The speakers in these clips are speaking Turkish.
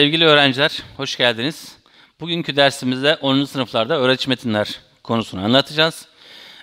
Sevgili öğrenciler, hoş geldiniz. Bugünkü dersimizde 10. sınıflarda öğretim metinler konusunu anlatacağız.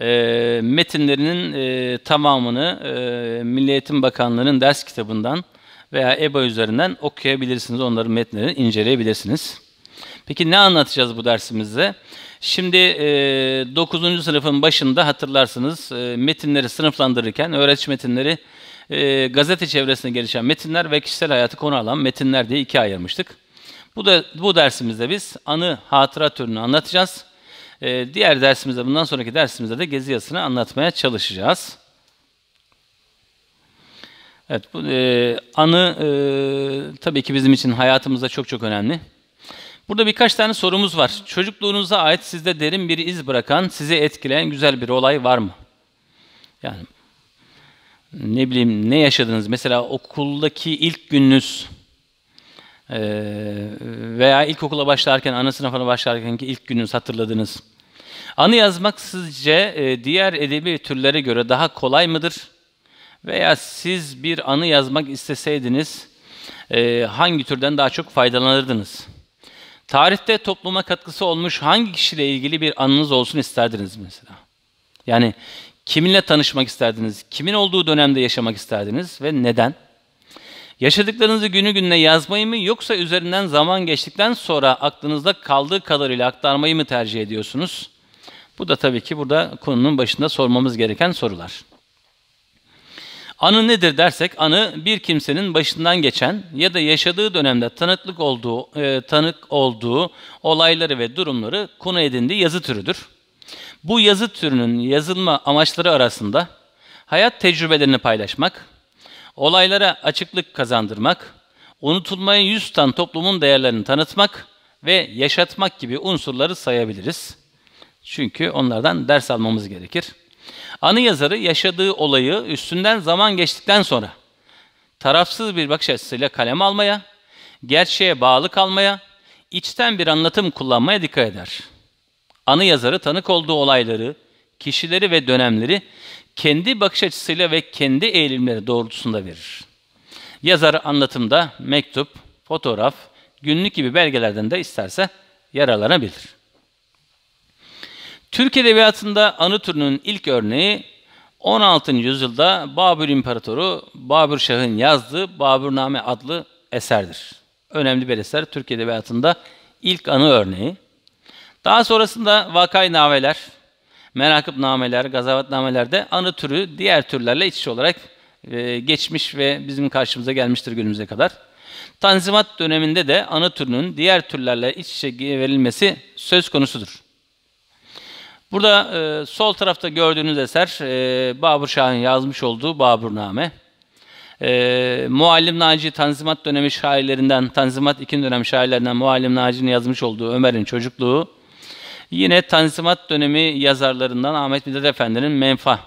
E, metinlerinin e, tamamını e, Milli Eğitim Bakanlığı'nın ders kitabından veya EBA üzerinden okuyabilirsiniz. Onların metnelerini inceleyebilirsiniz. Peki ne anlatacağız bu dersimizde? Şimdi e, 9. sınıfın başında hatırlarsınız e, metinleri sınıflandırırken öğretim metinleri e, gazete çevresinde gelişen metinler ve kişisel hayatı konu alan metinler diye ikiye ayırmıştık. Bu, da, bu dersimizde biz anı hatıra türünü anlatacağız. E, diğer dersimizde, bundan sonraki dersimizde de gezi yazısını anlatmaya çalışacağız. Evet, bu, e, anı e, tabii ki bizim için hayatımızda çok çok önemli. Burada birkaç tane sorumuz var. Çocukluğunuza ait sizde derin bir iz bırakan, sizi etkileyen güzel bir olay var mı? Yani ne bileyim ne yaşadınız? Mesela okuldaki ilk gününüz e, veya ilkokula başlarken, ana sınıfına başlarken ki ilk gününüz hatırladınız. Anı yazmak sizce e, diğer edebi türlere göre daha kolay mıdır? Veya siz bir anı yazmak isteseydiniz e, hangi türden daha çok faydalanırdınız? Tarihte topluma katkısı olmuş hangi kişiyle ilgili bir anınız olsun isterdiniz mesela? Yani Kiminle tanışmak isterdiniz? Kimin olduğu dönemde yaşamak isterdiniz ve neden? Yaşadıklarınızı günü gününe yazmayı mı yoksa üzerinden zaman geçtikten sonra aklınızda kaldığı kadarıyla aktarmayı mı tercih ediyorsunuz? Bu da tabii ki burada konunun başında sormamız gereken sorular. Anı nedir dersek anı bir kimsenin başından geçen ya da yaşadığı dönemde tanıklık olduğu e, tanık olduğu olayları ve durumları konu edindiği yazı türüdür. Bu yazı türünün yazılma amaçları arasında hayat tecrübelerini paylaşmak, olaylara açıklık kazandırmak, unutulmaya yüz tutan toplumun değerlerini tanıtmak ve yaşatmak gibi unsurları sayabiliriz. Çünkü onlardan ders almamız gerekir. Anı yazarı yaşadığı olayı üstünden zaman geçtikten sonra tarafsız bir bakış açısıyla kalem almaya, gerçeğe bağlı kalmaya, içten bir anlatım kullanmaya dikkat eder. Anı yazarı tanık olduğu olayları, kişileri ve dönemleri kendi bakış açısıyla ve kendi eğilimleri doğrultusunda verir. Yazar anlatımda mektup, fotoğraf, günlük gibi belgelerden de isterse yararlanabilir. Türk Edebiyatı'nda anı türünün ilk örneği 16. yüzyılda Babür İmparatoru Babür Şah'ın yazdığı Babürname adlı eserdir. Önemli bir eser Türk Edebiyatı'nda ilk anı örneği. Daha sonrasında vakay nameler, merakıp nameler, gazavat namelerde anı türü diğer türlerle iç içe olarak e, geçmiş ve bizim karşımıza gelmiştir günümüze kadar. Tanzimat döneminde de anı türünün diğer türlerle iç içe verilmesi söz konusudur. Burada e, sol tarafta gördüğünüz eser e, Babur Şah'ın yazmış olduğu Baburname. E, Muallim Naci Tanzimat dönemi şairlerinden, Tanzimat ikinci dönem şairlerinden Muallim Naci'nin yazmış olduğu Ömer'in çocukluğu Yine Tanzimat dönemi yazarlarından Ahmet Mithat Efendi'nin Menfa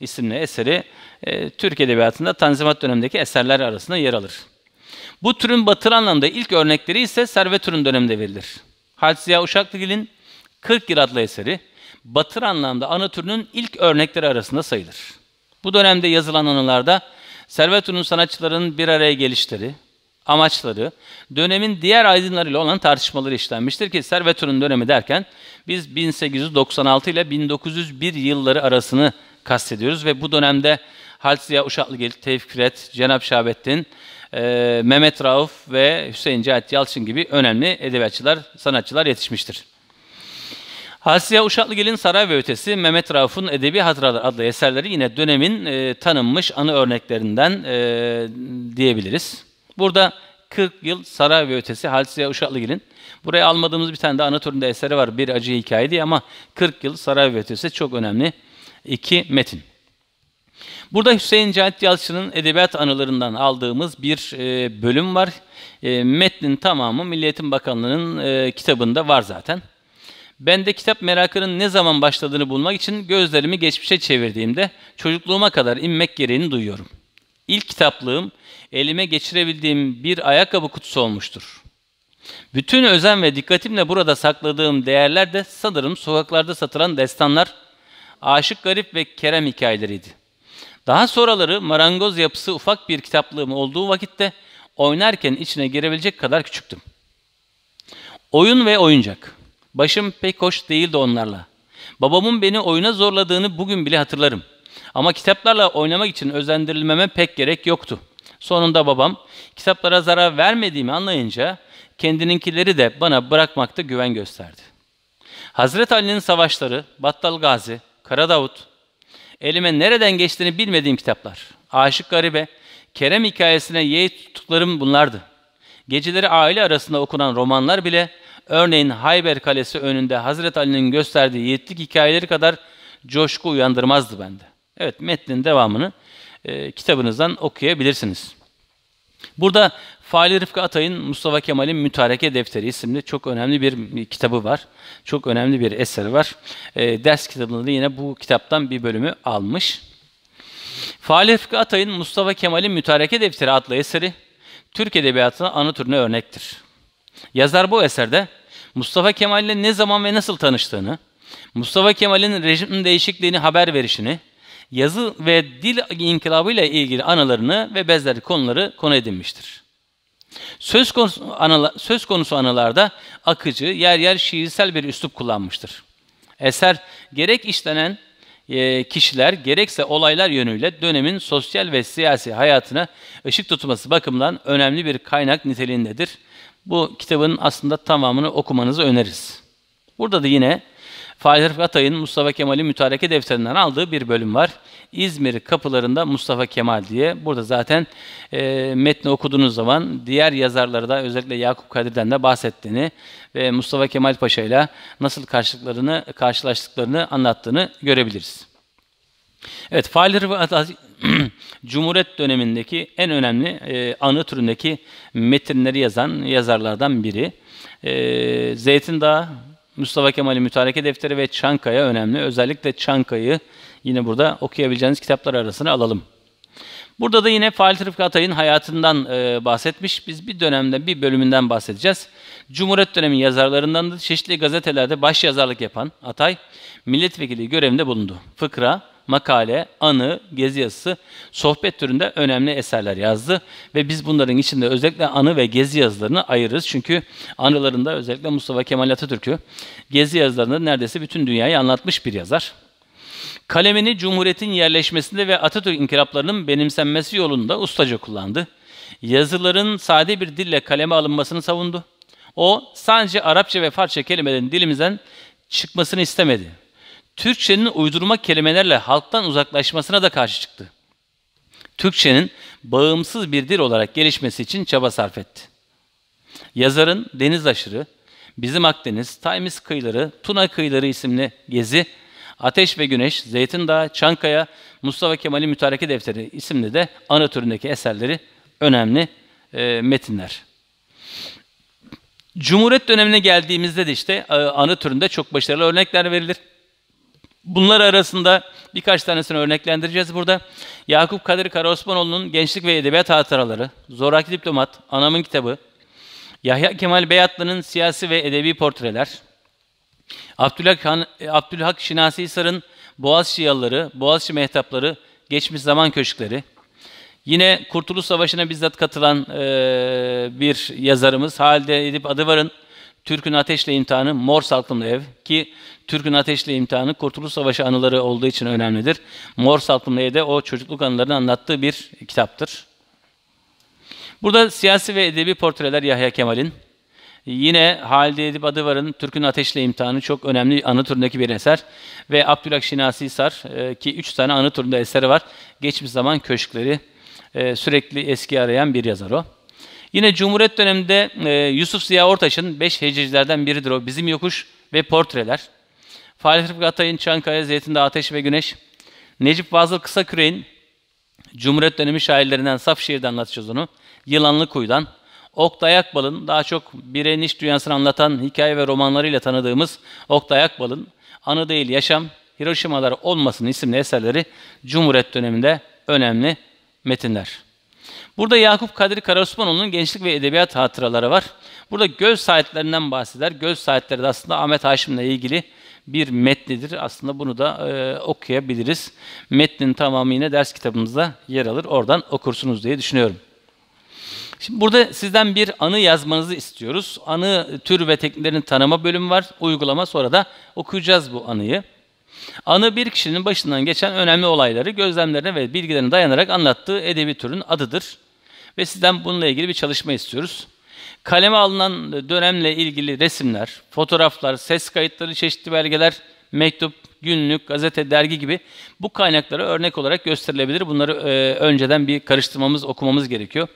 isimli eseri e, Türk Edebiyatı'nda Tanzimat dönemindeki eserler arasında yer alır. Bu türün batılı anlamda ilk örnekleri ise Servet Ürün döneminde verilir. Halit Ziya Uşaklıgil'in 40 Yıl adlı eseri batır anlamda ana türünün ilk örnekleri arasında sayılır. Bu dönemde yazılan anılarda Servet Ünlü sanatçılarının bir araya gelişleri, amaçları, dönemin diğer aydınlarıyla olan tartışmaları işlenmiştir ki Servetür'ün dönemi derken biz 1896 ile 1901 yılları arasını kastediyoruz ve bu dönemde Halit Ziya Uşaklıgil, Tevfik Firet, Cenap Şahabettin, e, Mehmet Rauf ve Hüseyin Cahit Yalçın gibi önemli edebiyatçılar, sanatçılar yetişmiştir. Hasiye Uşaklıgil'in Saray ve Ötesi, Mehmet Rauf'un Edebi Hatıralar adlı eserleri yine dönemin e, tanınmış anı örneklerinden e, diyebiliriz. Burada 40 yıl saray ve ötesi Halsiye Uşaklıgil'in. Buraya almadığımız bir tane de anatorinde eseri var. Bir acı hikaye diye ama 40 yıl saray ve ötesi çok önemli. iki metin. Burada Hüseyin Cahit Yalçın'ın edebiyat anılarından aldığımız bir e, bölüm var. E, metnin tamamı Milliyetin Bakanlığı'nın e, kitabında var zaten. Ben de kitap merakının ne zaman başladığını bulmak için gözlerimi geçmişe çevirdiğimde çocukluğuma kadar inmek gereğini duyuyorum.'' İlk kitaplığım elime geçirebildiğim bir ayakkabı kutusu olmuştur. Bütün özen ve dikkatimle burada sakladığım değerler de sanırım sokaklarda satılan destanlar, aşık garip ve kerem hikayeleriydi. Daha sonraları marangoz yapısı ufak bir kitaplığım olduğu vakitte oynarken içine girebilecek kadar küçüktüm. Oyun ve oyuncak. Başım pek hoş değildi onlarla. Babamın beni oyuna zorladığını bugün bile hatırlarım. Ama kitaplarla oynamak için özendirilmeme pek gerek yoktu. Sonunda babam kitaplara zarar vermediğimi anlayınca kendininkileri de bana bırakmakta güven gösterdi. Hazret Ali'nin savaşları, Battal Gazi, Kara Davut, elime nereden geçtiğini bilmediğim kitaplar, Aşık Garibe, Kerem hikayesine yeğ tuttuklarım bunlardı. Geceleri aile arasında okunan romanlar bile örneğin Hayber Kalesi önünde Hazret Ali'nin gösterdiği yiğitlik hikayeleri kadar coşku uyandırmazdı bende. Evet metnin devamını e, kitabınızdan okuyabilirsiniz. Burada Fahri Rıfkı Atay'ın Mustafa Kemal'in Mütareke Defteri isimli çok önemli bir kitabı var. Çok önemli bir eseri var. E, ders kitabında yine bu kitaptan bir bölümü almış. Fahri Rıfkı Atay'ın Mustafa Kemal'in Mütareke Defteri adlı eseri Türk Edebiyatı'na ana türüne örnektir. Yazar bu eserde Mustafa Kemal'le ne zaman ve nasıl tanıştığını, Mustafa Kemal'in rejim değişikliğini haber verişini, yazı ve dil inkılabı ile ilgili anılarını ve benzeri konuları konu edinmiştir. Söz konusu, anıla, söz konusu anılarda akıcı, yer yer şiirsel bir üslup kullanmıştır. Eser gerek işlenen e, kişiler gerekse olaylar yönüyle dönemin sosyal ve siyasi hayatına ışık tutması bakımından önemli bir kaynak niteliğindedir. Bu kitabın aslında tamamını okumanızı öneririz. Burada da yine Fahir Rıfkı Atay'ın Mustafa Kemal'in mütareke defterinden aldığı bir bölüm var. İzmir kapılarında Mustafa Kemal diye. Burada zaten e, metni okuduğunuz zaman diğer yazarları da özellikle Yakup Kadir'den de bahsettiğini ve Mustafa Kemal Paşa ile nasıl karşılıklarını, karşılaştıklarını anlattığını görebiliriz. Evet, Fahir Rıfkı Atay Cumhuriyet dönemindeki en önemli e, anı türündeki metinleri yazan yazarlardan biri. E, Zeytin Dağı Mustafa Kemal'in mütareke defteri ve Çankaya önemli. Özellikle Çankaya'yı yine burada okuyabileceğiniz kitaplar arasına alalım. Burada da yine Fail Rıfkı Atay'ın hayatından e, bahsetmiş. Biz bir dönemde bir bölümünden bahsedeceğiz. Cumhuriyet dönemi yazarlarından da çeşitli gazetelerde baş yazarlık yapan Atay, milletvekili görevinde bulundu. Fıkra, makale, anı, gezi yazısı, sohbet türünde önemli eserler yazdı. Ve biz bunların içinde özellikle anı ve gezi yazılarını ayırırız. Çünkü anılarında özellikle Mustafa Kemal Atatürk'ü gezi yazılarında neredeyse bütün dünyayı anlatmış bir yazar. Kalemini Cumhuriyet'in yerleşmesinde ve Atatürk inkılaplarının benimsenmesi yolunda ustaca kullandı. Yazıların sade bir dille kaleme alınmasını savundu. O sadece Arapça ve Farsça kelimelerin dilimizden çıkmasını istemedi. Türkçenin uydurma kelimelerle halktan uzaklaşmasına da karşı çıktı. Türkçenin bağımsız bir dil olarak gelişmesi için çaba sarf etti. Yazarın Deniz Aşırı, Bizim Akdeniz, Taymis Kıyıları, Tuna Kıyıları isimli gezi, Ateş ve Güneş, Zeytin Dağı, Çankaya, Mustafa Kemal'in Mütareke Defteri isimli de ana türündeki eserleri önemli e, metinler. Cumhuriyet dönemine geldiğimizde de işte e, anı türünde çok başarılı örnekler verilir. Bunlar arasında birkaç tanesini örneklendireceğiz burada. Yakup Kadir Karaosmanoğlu'nun Gençlik ve Edebiyat Hatıraları, Zoraki Diplomat, Anamın Kitabı, Yahya Kemal Beyatlı'nın Siyasi ve Edebi Portreler, Abdülhak, Han, Abdülhak Şinasi Hisar'ın Boğaziçi Yalıları, Boğaziçi Mehtapları, Geçmiş Zaman Köşkleri, Yine Kurtuluş Savaşı'na bizzat katılan e, bir yazarımız Halide Edip Adıvar'ın Türk'ün ateşle imtihanı Mor Saltımlı Ev ki Türk'ün ateşle imtihanı Kurtuluş Savaşı anıları olduğu için önemlidir. Mor Salkımlı Ev de o çocukluk anılarını anlattığı bir kitaptır. Burada siyasi ve edebi portreler Yahya Kemal'in. Yine Halide Edip Adıvar'ın Türk'ün Ateşle İmtihanı çok önemli anı türündeki bir eser. Ve Abdülhak Şinasi Sar e, ki üç tane anı türünde eseri var. Geçmiş zaman köşkleri e, sürekli eski arayan bir yazar o. Yine Cumhuriyet döneminde e, Yusuf Ziya Ortaç'ın 5 hececilerden biridir o. Bizim Yokuş ve Portreler. Falih Rıfkı Atay'ın Çankaya, Zeytin'de Ateş ve Güneş. Necip Fazıl Kısaküre'nin Cumhuriyet dönemi şairlerinden Safşehir'de anlatacağız onu. Yılanlı Kuyu'dan. Oktay Akbal'ın daha çok bireniş dünyasını anlatan hikaye ve romanlarıyla tanıdığımız Oktay Akbal'ın Anı Değil Yaşam, Hiroşimalar Olmasın isimli eserleri Cumhuriyet döneminde önemli metinler. Burada Yakup Kadri Karaosmanoğlu'nun gençlik ve edebiyat hatıraları var. Burada göz saatlerinden bahseder. Göz saatleri de aslında Ahmet Haşim'le ilgili bir metnidir. Aslında bunu da e, okuyabiliriz. Metnin tamamı yine ders kitabımızda yer alır. Oradan okursunuz diye düşünüyorum. Şimdi burada sizden bir anı yazmanızı istiyoruz. Anı tür ve tekniklerini tanıma bölümü var. Uygulama sonra da okuyacağız bu anıyı. Anı bir kişinin başından geçen önemli olayları gözlemlerine ve bilgilerine dayanarak anlattığı edebi türün adıdır. Ve sizden bununla ilgili bir çalışma istiyoruz. Kaleme alınan dönemle ilgili resimler, fotoğraflar, ses kayıtları, çeşitli belgeler, mektup, günlük, gazete, dergi gibi bu kaynaklara örnek olarak gösterilebilir. Bunları e, önceden bir karıştırmamız, okumamız gerekiyor.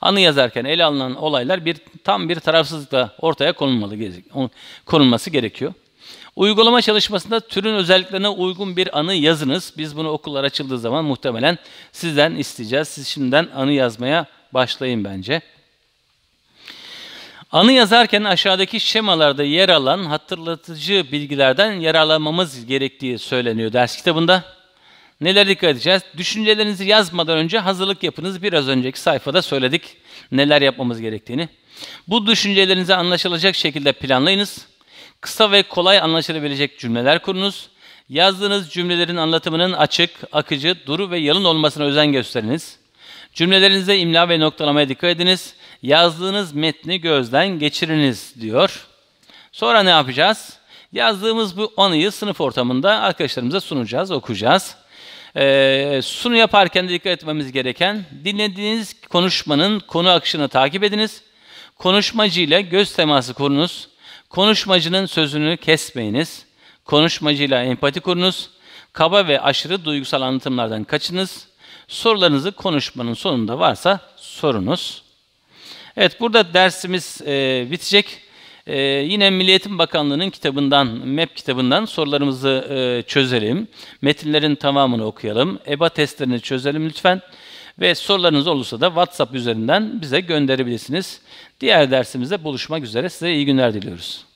Anı yazarken ele alınan olaylar bir tam bir tarafsızlıkla ortaya konulmalı konulması gerekiyor. Uygulama çalışmasında türün özelliklerine uygun bir anı yazınız. Biz bunu okullar açıldığı zaman muhtemelen sizden isteyeceğiz. Siz şimdiden anı yazmaya başlayın bence. Anı yazarken aşağıdaki şemalarda yer alan hatırlatıcı bilgilerden yararlanmamız gerektiği söyleniyor ders kitabında. Neler dikkat edeceğiz? Düşüncelerinizi yazmadan önce hazırlık yapınız. Biraz önceki sayfada söyledik neler yapmamız gerektiğini. Bu düşüncelerinizi anlaşılacak şekilde planlayınız. Kısa ve kolay anlaşılabilecek cümleler kurunuz. Yazdığınız cümlelerin anlatımının açık, akıcı, duru ve yalın olmasına özen gösteriniz. Cümlelerinize imla ve noktalamaya dikkat ediniz. Yazdığınız metni gözden geçiriniz diyor. Sonra ne yapacağız? Yazdığımız bu anıyı sınıf ortamında arkadaşlarımıza sunacağız, okuyacağız. Ee, sunu yaparken de dikkat etmemiz gereken dinlediğiniz konuşmanın konu akışını takip ediniz. Konuşmacı ile göz teması kurunuz. Konuşmacının sözünü kesmeyiniz. Konuşmacıyla empati kurunuz. Kaba ve aşırı duygusal anlatımlardan kaçınız. Sorularınızı konuşmanın sonunda varsa sorunuz. Evet burada dersimiz e, bitecek. E, yine Milliyetin Bakanlığı'nın kitabından, MEP kitabından sorularımızı e, çözelim. Metinlerin tamamını okuyalım. EBA testlerini çözelim lütfen. Ve sorularınız olursa da WhatsApp üzerinden bize gönderebilirsiniz. Diğer dersimizde buluşmak üzere. Size iyi günler diliyoruz.